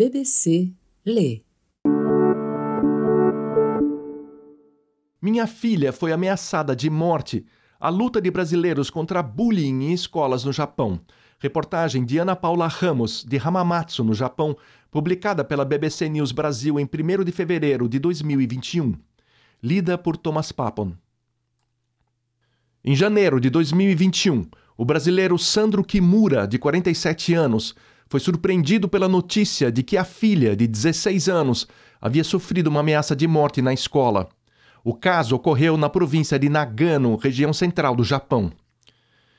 BBC lê. Minha filha foi ameaçada de morte. A luta de brasileiros contra bullying em escolas no Japão. Reportagem de Ana Paula Ramos, de Hamamatsu, no Japão, publicada pela BBC News Brasil em 1 de fevereiro de 2021. Lida por Thomas Papon. Em janeiro de 2021, o brasileiro Sandro Kimura, de 47 anos, foi surpreendido pela notícia de que a filha, de 16 anos, havia sofrido uma ameaça de morte na escola. O caso ocorreu na província de Nagano, região central do Japão.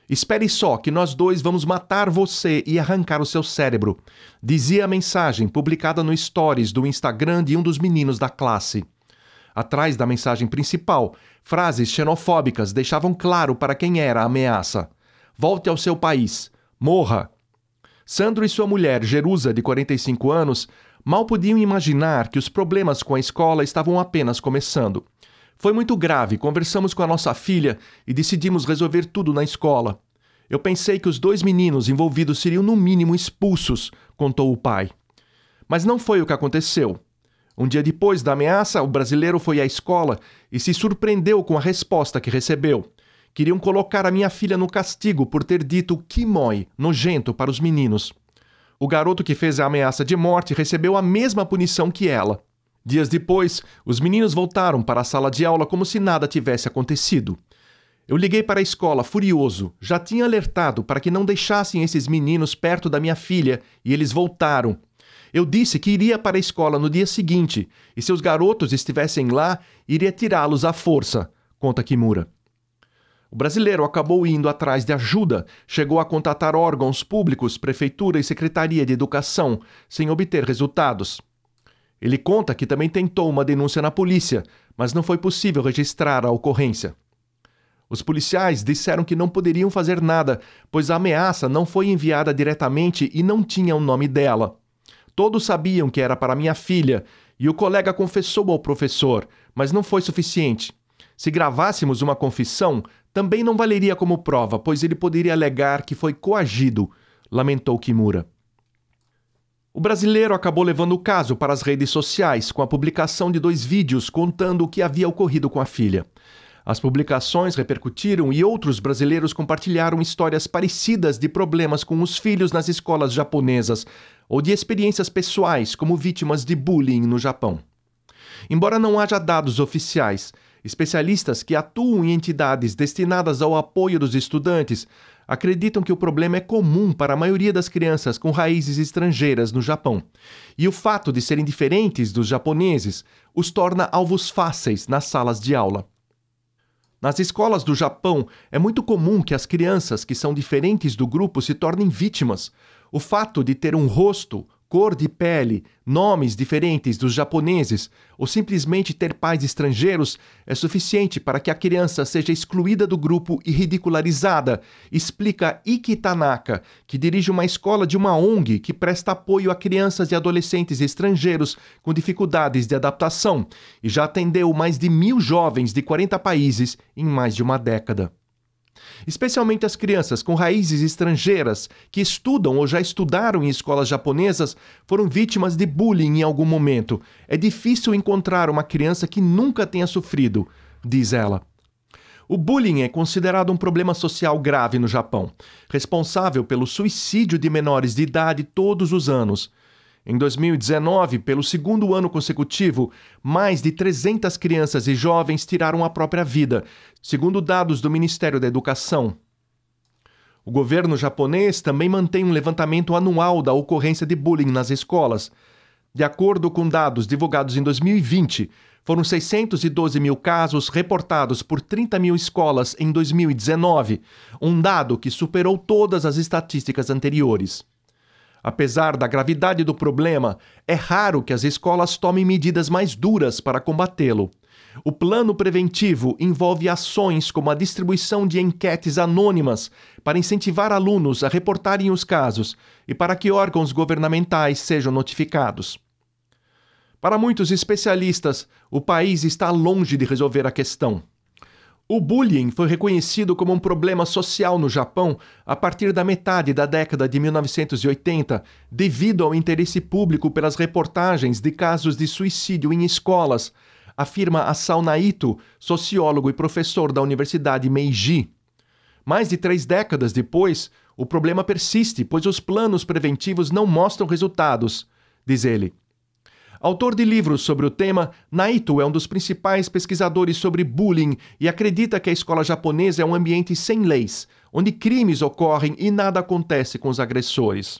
Espere só, que nós dois vamos matar você e arrancar o seu cérebro, dizia a mensagem publicada no Stories do Instagram de um dos meninos da classe. Atrás da mensagem principal, frases xenofóbicas deixavam claro para quem era a ameaça: Volte ao seu país, morra, Sandro e sua mulher, Jerusa, de 45 anos, mal podiam imaginar que os problemas com a escola estavam apenas começando. Foi muito grave, conversamos com a nossa filha e decidimos resolver tudo na escola. Eu pensei que os dois meninos envolvidos seriam, no mínimo, expulsos, contou o pai. Mas não foi o que aconteceu. Um dia depois da ameaça, o brasileiro foi à escola e se surpreendeu com a resposta que recebeu. Queriam colocar a minha filha no castigo por ter dito kimoi, nojento, para os meninos. O garoto que fez a ameaça de morte recebeu a mesma punição que ela. Dias depois, os meninos voltaram para a sala de aula como se nada tivesse acontecido. Eu liguei para a escola, furioso. Já tinha alertado para que não deixassem esses meninos perto da minha filha e eles voltaram. Eu disse que iria para a escola no dia seguinte e se os garotos estivessem lá, iria tirá-los à força, conta Kimura. O brasileiro acabou indo atrás de ajuda, chegou a contatar órgãos públicos, prefeitura e secretaria de educação, sem obter resultados. Ele conta que também tentou uma denúncia na polícia, mas não foi possível registrar a ocorrência. Os policiais disseram que não poderiam fazer nada, pois a ameaça não foi enviada diretamente e não tinha o nome dela. Todos sabiam que era para minha filha, e o colega confessou ao professor, mas não foi suficiente. Se gravássemos uma confissão, também não valeria como prova, pois ele poderia alegar que foi coagido, lamentou Kimura. O brasileiro acabou levando o caso para as redes sociais com a publicação de dois vídeos contando o que havia ocorrido com a filha. As publicações repercutiram e outros brasileiros compartilharam histórias parecidas de problemas com os filhos nas escolas japonesas ou de experiências pessoais como vítimas de bullying no Japão. Embora não haja dados oficiais, Especialistas que atuam em entidades destinadas ao apoio dos estudantes acreditam que o problema é comum para a maioria das crianças com raízes estrangeiras no Japão. E o fato de serem diferentes dos japoneses os torna alvos fáceis nas salas de aula. Nas escolas do Japão, é muito comum que as crianças que são diferentes do grupo se tornem vítimas. O fato de ter um rosto, cor de pele, nomes diferentes dos japoneses ou simplesmente ter pais estrangeiros é suficiente para que a criança seja excluída do grupo e ridicularizada, explica Iki Tanaka, que dirige uma escola de uma ONG que presta apoio a crianças e adolescentes estrangeiros com dificuldades de adaptação e já atendeu mais de mil jovens de 40 países em mais de uma década. Especialmente as crianças com raízes estrangeiras que estudam ou já estudaram em escolas japonesas foram vítimas de bullying em algum momento. É difícil encontrar uma criança que nunca tenha sofrido, diz ela. O bullying é considerado um problema social grave no Japão, responsável pelo suicídio de menores de idade todos os anos. Em 2019, pelo segundo ano consecutivo, mais de 300 crianças e jovens tiraram a própria vida, segundo dados do Ministério da Educação. O governo japonês também mantém um levantamento anual da ocorrência de bullying nas escolas. De acordo com dados divulgados em 2020, foram 612 mil casos reportados por 30 mil escolas em 2019, um dado que superou todas as estatísticas anteriores. Apesar da gravidade do problema, é raro que as escolas tomem medidas mais duras para combatê-lo. O plano preventivo envolve ações como a distribuição de enquetes anônimas para incentivar alunos a reportarem os casos e para que órgãos governamentais sejam notificados. Para muitos especialistas, o país está longe de resolver a questão. O bullying foi reconhecido como um problema social no Japão a partir da metade da década de 1980, devido ao interesse público pelas reportagens de casos de suicídio em escolas, afirma Asao Naito, sociólogo e professor da Universidade Meiji. Mais de três décadas depois, o problema persiste, pois os planos preventivos não mostram resultados, diz ele. Autor de livros sobre o tema, Naito é um dos principais pesquisadores sobre bullying e acredita que a escola japonesa é um ambiente sem leis, onde crimes ocorrem e nada acontece com os agressores.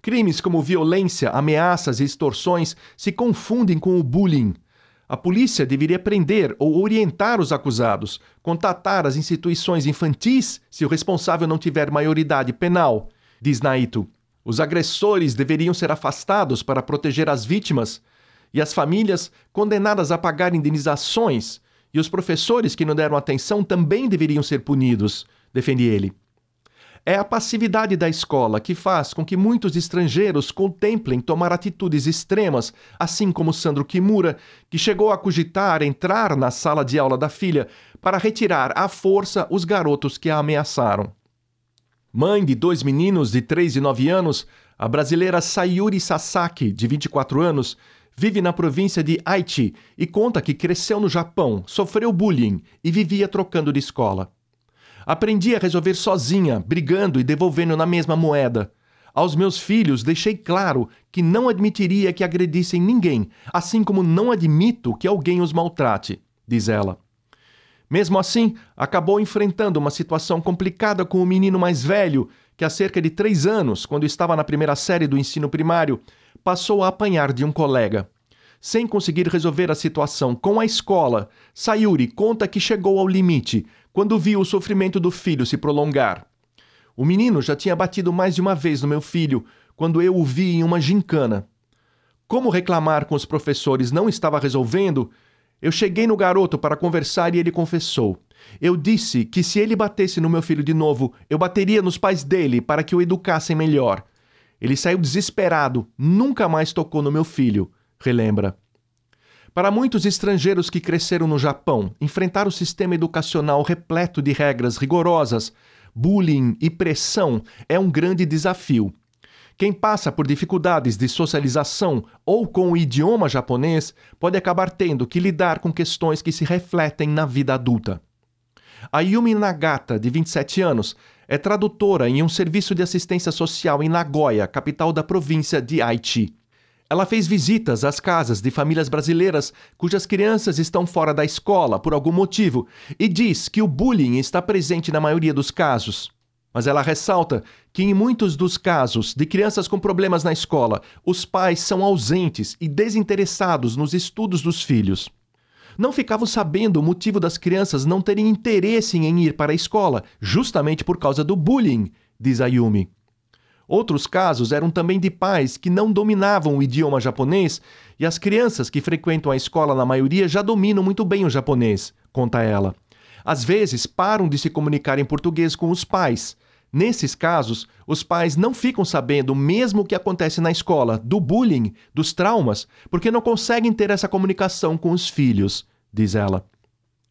Crimes como violência, ameaças e extorsões se confundem com o bullying. A polícia deveria prender ou orientar os acusados, contatar as instituições infantis se o responsável não tiver maioridade penal, diz Naito. Os agressores deveriam ser afastados para proteger as vítimas e as famílias condenadas a pagar indenizações, e os professores que não deram atenção também deveriam ser punidos, defende ele. É a passividade da escola que faz com que muitos estrangeiros contemplem tomar atitudes extremas, assim como Sandro Kimura, que chegou a cogitar entrar na sala de aula da filha para retirar à força os garotos que a ameaçaram. Mãe de dois meninos de 3 e 9 anos, a brasileira Sayuri Sasaki, de 24 anos, vive na província de Aichi e conta que cresceu no Japão, sofreu bullying e vivia trocando de escola. Aprendi a resolver sozinha, brigando e devolvendo na mesma moeda. Aos meus filhos deixei claro que não admitiria que agredissem ninguém, assim como não admito que alguém os maltrate, diz ela. Mesmo assim, acabou enfrentando uma situação complicada com o menino mais velho, que há cerca de três anos, quando estava na primeira série do ensino primário, passou a apanhar de um colega. Sem conseguir resolver a situação com a escola, Sayuri conta que chegou ao limite quando viu o sofrimento do filho se prolongar. O menino já tinha batido mais de uma vez no meu filho quando eu o vi em uma gincana. Como reclamar com os professores não estava resolvendo, eu cheguei no garoto para conversar e ele confessou. Eu disse que se ele batesse no meu filho de novo, eu bateria nos pais dele para que o educassem melhor. Ele saiu desesperado, nunca mais tocou no meu filho, relembra. Para muitos estrangeiros que cresceram no Japão, enfrentar o sistema educacional repleto de regras rigorosas, bullying e pressão é um grande desafio. Quem passa por dificuldades de socialização ou com o idioma japonês pode acabar tendo que lidar com questões que se refletem na vida adulta. A Yumi Nagata, de 27 anos, é tradutora em um serviço de assistência social em Nagoya, capital da província de Haiti. Ela fez visitas às casas de famílias brasileiras cujas crianças estão fora da escola por algum motivo e diz que o bullying está presente na maioria dos casos. Mas ela ressalta que, em muitos dos casos de crianças com problemas na escola, os pais são ausentes e desinteressados nos estudos dos filhos. Não ficavam sabendo o motivo das crianças não terem interesse em ir para a escola, justamente por causa do bullying, diz Ayumi. Outros casos eram também de pais que não dominavam o idioma japonês e as crianças que frequentam a escola, na maioria, já dominam muito bem o japonês, conta ela. Às vezes, param de se comunicar em português com os pais. Nesses casos, os pais não ficam sabendo mesmo o que acontece na escola, do bullying, dos traumas, porque não conseguem ter essa comunicação com os filhos, diz ela.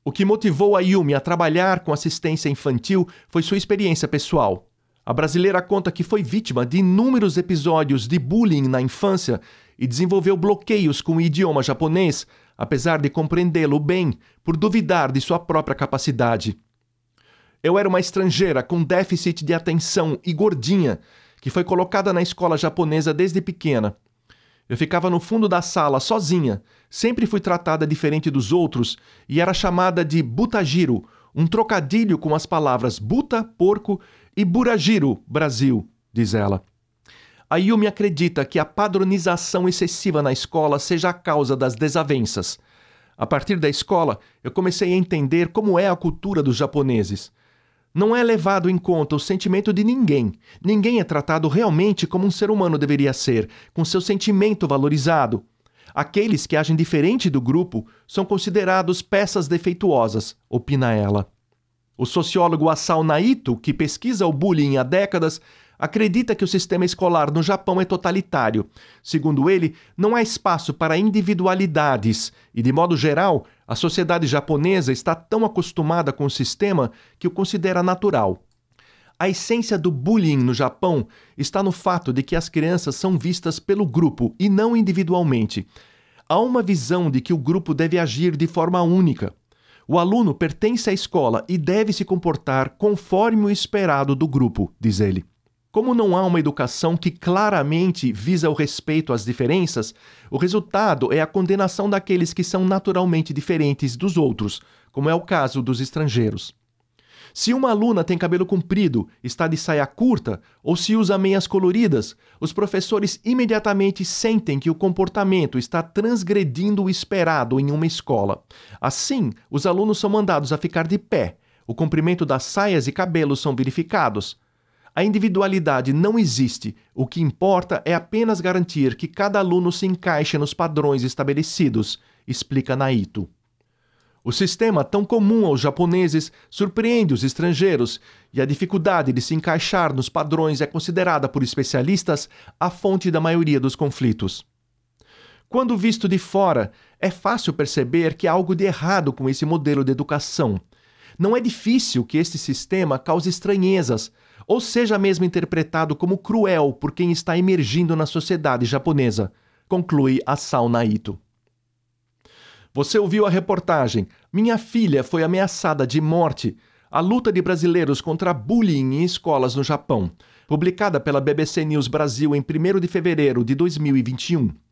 O que motivou a Yumi a trabalhar com assistência infantil foi sua experiência pessoal. A brasileira conta que foi vítima de inúmeros episódios de bullying na infância e desenvolveu bloqueios com o idioma japonês apesar de compreendê-lo bem, por duvidar de sua própria capacidade. Eu era uma estrangeira com déficit de atenção e gordinha, que foi colocada na escola japonesa desde pequena. Eu ficava no fundo da sala sozinha, sempre fui tratada diferente dos outros e era chamada de Butajiro, um trocadilho com as palavras buta, porco e burajiro, Brasil, diz ela. A Yumi acredita que a padronização excessiva na escola seja a causa das desavenças. A partir da escola, eu comecei a entender como é a cultura dos japoneses. Não é levado em conta o sentimento de ninguém. Ninguém é tratado realmente como um ser humano deveria ser, com seu sentimento valorizado. Aqueles que agem diferente do grupo são considerados peças defeituosas, opina ela. O sociólogo Asao Naito, que pesquisa o bullying há décadas, acredita que o sistema escolar no Japão é totalitário. Segundo ele, não há espaço para individualidades e, de modo geral, a sociedade japonesa está tão acostumada com o sistema que o considera natural. A essência do bullying no Japão está no fato de que as crianças são vistas pelo grupo e não individualmente. Há uma visão de que o grupo deve agir de forma única. O aluno pertence à escola e deve se comportar conforme o esperado do grupo, diz ele. Como não há uma educação que claramente visa o respeito às diferenças, o resultado é a condenação daqueles que são naturalmente diferentes dos outros, como é o caso dos estrangeiros. Se uma aluna tem cabelo comprido, está de saia curta ou se usa meias coloridas, os professores imediatamente sentem que o comportamento está transgredindo o esperado em uma escola. Assim, os alunos são mandados a ficar de pé, o comprimento das saias e cabelos são verificados, a individualidade não existe. O que importa é apenas garantir que cada aluno se encaixe nos padrões estabelecidos, explica Naito. O sistema tão comum aos japoneses surpreende os estrangeiros, e a dificuldade de se encaixar nos padrões é considerada por especialistas a fonte da maioria dos conflitos. Quando visto de fora, é fácil perceber que há algo de errado com esse modelo de educação. Não é difícil que este sistema cause estranhezas, ou seja mesmo interpretado como cruel por quem está emergindo na sociedade japonesa, conclui a Sauna Ito. Você ouviu a reportagem Minha filha foi ameaçada de morte. A luta de brasileiros contra bullying em escolas no Japão, publicada pela BBC News Brasil em 1 de fevereiro de 2021.